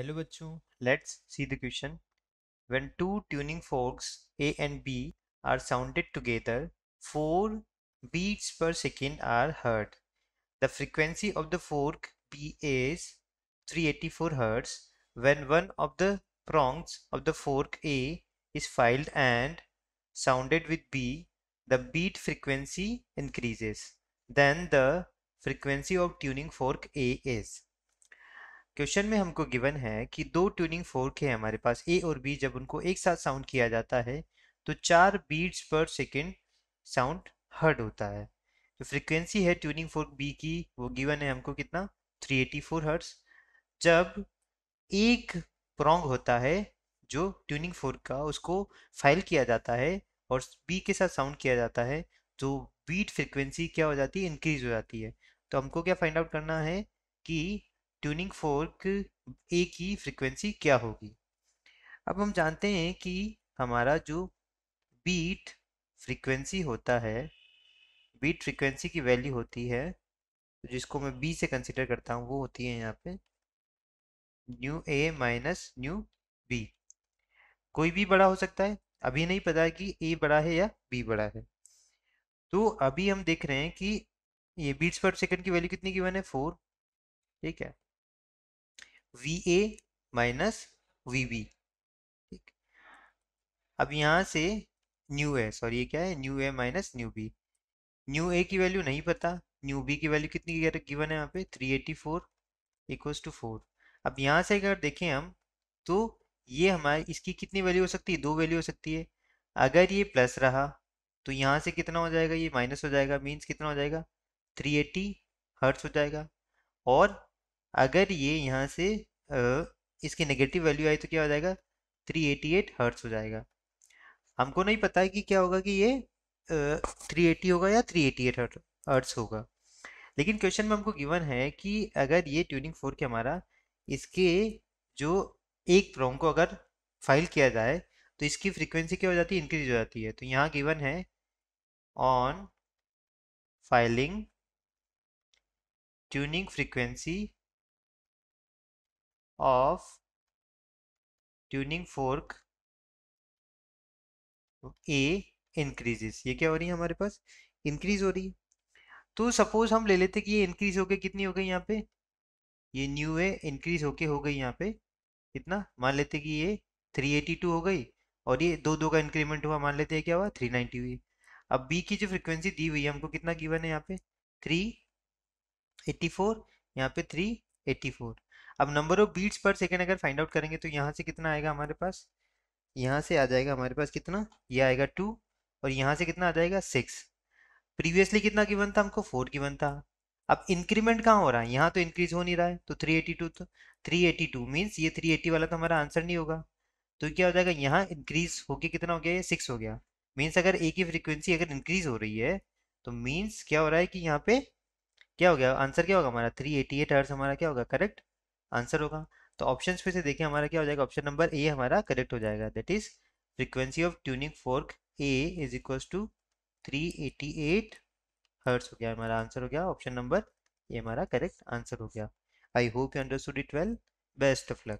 Hello बच्चों let's see the question when two tuning forks A and B are sounded together four beats per second are heard the frequency of the fork b is 384 Hz. when one of the prongs of the fork a is filed and sounded with b the beat frequency increases then the frequency of tuning fork a is question में हमको given है कि दो tuning fork है हमारे पास ए और B जब उनको एक साथ साउंड किया जाता है तो चार beats per second sound heard होता है जो फ्रिक्वेंसी है ट्यूनिंग फोर्क बी की वो गिवन है हमको कितना 384 एटी जब एक प्रोंग होता है जो ट्यूनिंग फोर्क का उसको फाइल किया जाता है और बी के साथ साउंड किया जाता है तो बीट फ्रिक्वेंसी क्या हो जाती है इंक्रीज हो जाती है तो हमको क्या फाइंड आउट करना है कि ट्यूनिंग फोर्क ए की फ्रिक्वेंसी क्या होगी अब हम जानते हैं कि हमारा जो बीट फ्रीक्वेंसी होता है बीट फ्रीक्वेंसी की वैल्यू होती है जिसको मैं बी से कंसिडर करता हूँ वो होती है यहाँ पे nu A minus nu B कोई भी बड़ा हो सकता है अभी नहीं पता है कि ए बड़ा है या बी बड़ा है तो अभी हम देख रहे हैं कि ये बीट्स पर सेकंड की वैल्यू कितनी की वन है फोर ठीक है V A minus V B ठीक अब यहाँ से न्यू ए सॉरी ये क्या है nu A minus nu B nu A की वैल्यू नहीं पता न्यू बी की वैल्यू कितनी गिवन है यहाँ पे three eighty four equals to four अब यहाँ से अगर देखें हम तो ये हमारे इसकी कितनी वैल्यू हो सकती है दो वैल्यू हो सकती है अगर ये प्लस रहा तो यहाँ से कितना हो जाएगा ये माइनस हो जाएगा मीन्स कितना हो जाएगा थ्री एटी हर्ट्स हो जाएगा और अगर ये यहाँ से इसकी नेगेटिव वैल्यू आई तो क्या हो जाएगा 388 हर्ट्स हो जाएगा हमको नहीं पता है कि क्या होगा कि ये थ्री एटी होगा या थ्री एटी एट हर्ट्स होगा लेकिन क्वेश्चन में हमको गिवन है कि अगर ये ट्यूनिंग फोर के हमारा इसके जो एक प्रोम को अगर फाइल किया जाए तो इसकी फ्रीक्वेंसी क्या हो जाती है इंक्रीज हो जाती है तो यहाँ गिवन है on filing tuning frequency of tuning fork A increases ये क्या हो रही है हमारे पास इंक्रीज हो रही है तो सपोज हम ले लेते कि ये इंक्रीज होके कितनी हो गई यहाँ पे ये न्यू ए इंक्रीज होके हो गई यहाँ पे कितना मान लेते कि ये 382 हो गई और ये दो दो का इंक्रीमेंट हुआ मान लेते हैं क्या हुआ 390 हुई अब बी की जो फ्रिक्वेंसी दी हुई है हमको कितना गिवन है यहाँ पे 384 यहाँ पे थ्री अब number of beats per second अगर फाइंड आउट करेंगे तो यहाँ से कितना आएगा हमारे पास यहाँ से आ जाएगा हमारे पास कितना ये आएगा टू और यहाँ से कितना आ जाएगा सिक्स प्रीवियसली कितना की था हमको फोर की था अब इंक्रीमेंट कहाँ हो रहा है यहाँ तो इंक्रीज हो नहीं रहा है तो 382 तो टू मीन्स ये 380 वाला तो हमारा आंसर नहीं होगा तो क्या हो जाएगा यहाँ इंक्रीज होके कितना हो गया ये सिक्स हो गया मीन्स अगर ए की फ्रिक्वेंसी अगर इंक्रीज हो रही है तो मीन्स क्या हो रहा है कि यहाँ पे क्या हो गया आंसर क्या होगा हमारा थ्री एटी एट हर्स हमारा क्या होगा करेक्ट आंसर होगा तो ऑप्शन पे से देखिए हमारा क्या हो जाएगा ऑप्शन नंबर ए हमारा करेक्ट हो जाएगा that is frequency of tuning fork A is equal to three eight hertz हो गया हमारा आंसर हो गया ऑप्शन नंबर ये हमारा करेक्ट आंसर हो गया I hope you understood it well best of luck